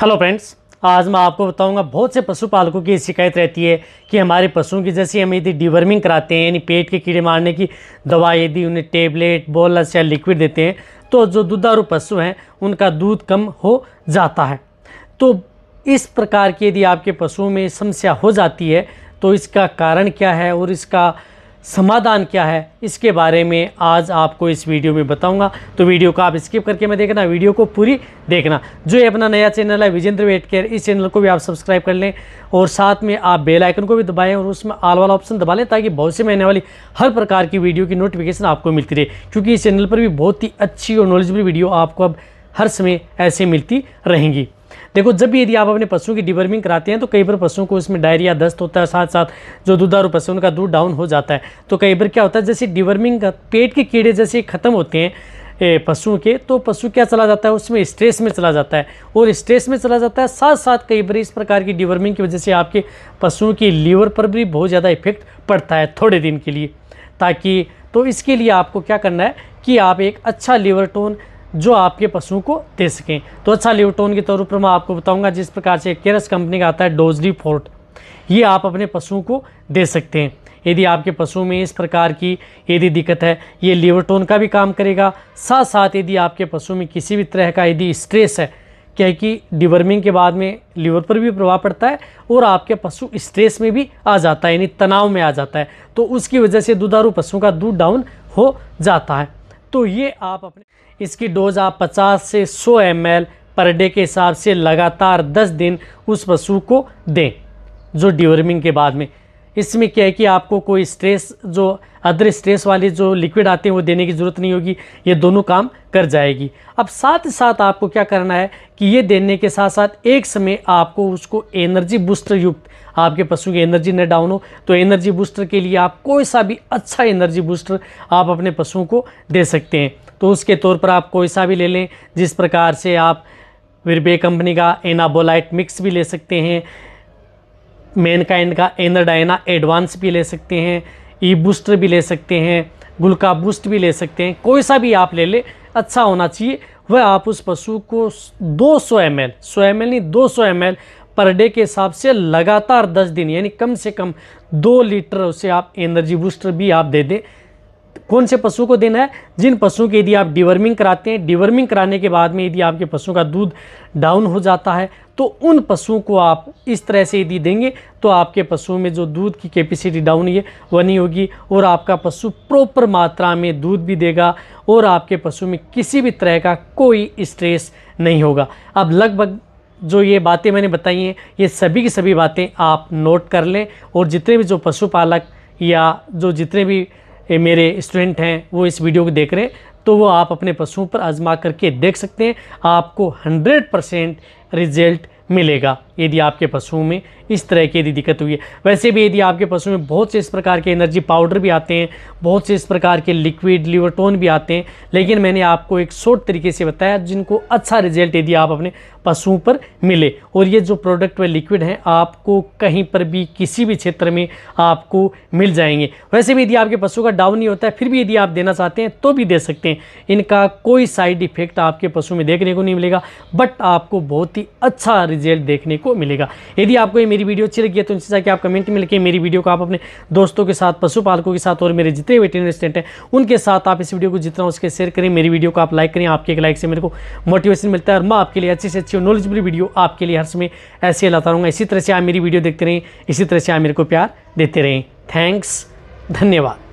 hello friends आज मैं आपको बताऊंगा बहुत से पशुपालकों की शिकायत रहती है कि हमारे पशुओं की जैसे हम यदि डिवर्मिंग कराते हैं यानी पेट के कीड़े मारने की दवा यदि उन्हें टेबलेट बोलस या लिक्विड देते हैं तो जो दुधारू पशु हैं उनका दूध कम हो जाता है तो इस प्रकार की यदि आपके पशुओं में समस्या हो जाती है तो इसका कारण क्या है और इसका समाधान क्या है इसके बारे में आज आपको इस वीडियो में बताऊंगा तो वीडियो को आप स्किप करके मैं देखना वीडियो को पूरी देखना जो ये अपना नया चैनल है विजेंद्र वेट केयर इस चैनल को भी आप सब्सक्राइब कर लें और साथ में आप बेल आइकन को भी दबाएं और उसमें आल वाला ऑप्शन दबा लें ताकि बहुत से महीने वाली हर प्रकार की वीडियो की नोटिफिकेशन आपको मिलती रहे क्योंकि इस चैनल पर भी बहुत ही अच्छी और नॉलेजबल वीडियो आपको अब हर समय ऐसे मिलती रहेंगी देखो जब भी यदि आप अपने पशुओं की डिवर्मिंग कराते हैं तो कई बार पशुओं को इसमें डायरिया दस्त होता है साथ साथ जो दुधारू पशु उनका दूध डाउन हो जाता है तो कई बार क्या होता है जैसे डिवर्मिंग पेट के कीड़े जैसे खत्म होते हैं पशुओं के तो पशु क्या चला जाता है उसमें स्ट्रेस में चला जाता है और स्ट्रेस में चला जाता है साथ साथ कई बार इस प्रकार की डिवर्मिंग की वजह से आपके पशुओं की लीवर पर भी बहुत ज़्यादा इफेक्ट पड़ता है थोड़े दिन के लिए ताकि तो इसके लिए आपको क्या करना है कि आप एक अच्छा लीवर टोन जो आपके पशुओं को दे सकें तो अच्छा लिवटोन के तौर पर मैं आपको बताऊंगा जिस प्रकार से केरस कंपनी का आता है डोजरी फोर्ट ये आप अपने पशुओं को दे सकते हैं यदि आपके पशुओं में इस प्रकार की यदि दिक्कत है ये लिवरटोन का भी काम करेगा साथ साथ यदि आपके पशु में किसी भी तरह का यदि स्ट्रेस है क्या कि डिवर्मिंग के बाद में लीवर पर भी प्रभाव पड़ता है और आपके पशु स्ट्रेस में भी आ जाता है यानी तनाव में आ जाता है तो उसकी वजह से दुधारू पशुओं का दूध डाउन हो जाता है तो ये आप अपने इसकी डोज़ आप 50 से 100 एम पर डे के हिसाब से लगातार 10 दिन उस पशु को दें जो ड्यूर्मिंग के बाद में इसमें क्या है कि आपको कोई स्ट्रेस जो अदर स्ट्रेस वाले जो लिक्विड आते हैं वो देने की ज़रूरत नहीं होगी ये दोनों काम कर जाएगी अब साथ ही साथ आपको क्या करना है कि ये देने के साथ साथ एक समय आपको उसको एनर्जी बूस्टर युक्त आपके पशु की एनर्जी न डाउन हो तो एनर्जी बूस्टर के लिए आप कोई सा भी अच्छा एनर्जी बूस्टर आप अपने पशुओं को दे सकते हैं तो उसके तौर पर आप कोई सा भी ले लें जिस प्रकार से आप विरबे कंपनी का एनाबोलाइट मिक्स भी ले सकते हैं काइंड का एनरडाइना एडवांस भी ले सकते हैं ई बूस्टर भी ले सकते हैं गुलका बूस्ट भी ले सकते हैं कोई सा भी आप ले ले अच्छा होना चाहिए वह आप उस पशु को 200 सौ एम एल सौ एम एल नहीं दो सौ एम एल पर डे के हिसाब से लगातार 10 दिन यानी कम से कम दो लीटर उसे आप एनर्जी बूस्टर भी आप दे दें कौन से पशु को देना है जिन पशुओं के यदि आप डिवर्मिंग कराते हैं डिवर्मिंग कराने के बाद में यदि आपके पशुओं का दूध डाउन हो जाता है तो उन पशुओं को आप इस तरह से यदि देंगे तो आपके पशुओं में जो दूध की कैपेसिटी डाउन है वह नहीं होगी और आपका पशु प्रॉपर मात्रा में दूध भी देगा और आपके पशु में किसी भी तरह का कोई स्ट्रेस नहीं होगा अब लगभग जो ये बातें मैंने बताई हैं ये सभी की सभी बातें आप नोट कर लें और जितने भी जो पशुपालक या जो जितने भी मेरे स्टूडेंट हैं वो इस वीडियो को देख रहे हैं तो वो आप अपने पशुओं पर आजमा करके देख सकते हैं आपको 100 परसेंट result मिलेगा यदि आपके पशुओं में इस तरह की यदि दिक्कत हुई है वैसे भी यदि आपके पशु में बहुत से इस प्रकार के एनर्जी पाउडर भी आते हैं बहुत से इस प्रकार के लिक्विड लिवरटोन भी आते हैं लेकिन मैंने आपको एक शॉर्ट तरीके से बताया जिनको अच्छा रिजल्ट यदि आप अपने पशुओं पर मिले और ये जो प्रोडक्ट व लिक्विड हैं आपको कहीं पर भी किसी भी क्षेत्र में आपको मिल जाएंगे वैसे भी यदि आपके पशु का डाउन नहीं होता है फिर भी यदि आप देना चाहते हैं तो भी दे सकते हैं इनका कोई साइड इफेक्ट आपके पशु में देखने को नहीं मिलेगा बट आपको बहुत ही अच्छा रिजल्ट देखने को मिलेगा यदि आपको ये मेरी वीडियो अच्छी लगी है तो उनसे जाकर आप कमेंट में लिखें मेरी वीडियो को आप अपने दोस्तों के साथ पशुपालकों के साथ और मेरे जितने वेटनरी स्टेंट हैं उनके साथ आप इस वीडियो को जितना उसके शेयर करें मेरी वीडियो को आप लाइक करें आपके एक लाइक से मेरे को मोटिवेशन मिलता है और मैं आपके लिए अच्छी से अच्छी नॉलेजबल वीडियो आपके लिए हर समय ऐसे लाता रहूँगा इसी तरह से आप मेरी वीडियो देखते रहें इसी तरह से आप मेरे को प्यार देते रहें थैंक्स धन्यवाद